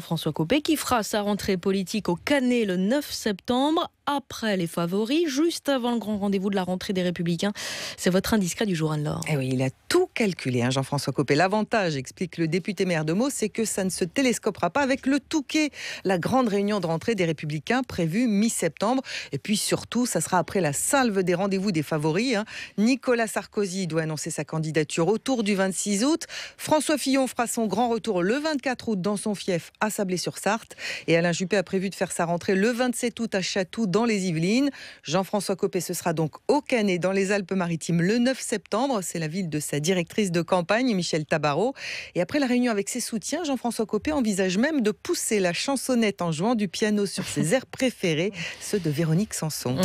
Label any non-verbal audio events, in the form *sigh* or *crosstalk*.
françois Copé, qui fera sa rentrée politique au Canet le 9 septembre, après les favoris, juste avant le grand rendez-vous de la rentrée des Républicains. C'est votre indiscret du jour, Anne-Laure. Eh oui, il a tout calculé, hein, Jean-François Copé. L'avantage, explique le député maire de Meaux, c'est que ça ne se télescopera pas avec le Touquet, la grande réunion de rentrée des Républicains prévue mi-septembre. Et puis surtout, ça sera après la salve des rendez-vous des favoris. Hein. Nicolas Sarkozy doit annoncer sa candidature autour du 26 août. François Fillon fera son grand retour le 24 août dans son fief à Sablé-sur-Sarthe. Et Alain Juppé a prévu de faire sa rentrée le 27 août à Château dans les Yvelines. Jean-François Copé, ce sera donc au Canet dans les Alpes-Maritimes le 9 septembre. C'est la ville de sa direction de campagne, Michel Tabarot. Et après la réunion avec ses soutiens, Jean-François Copé envisage même de pousser la chansonnette en jouant du piano sur ses *laughs* airs préférés, ceux de Véronique Sanson.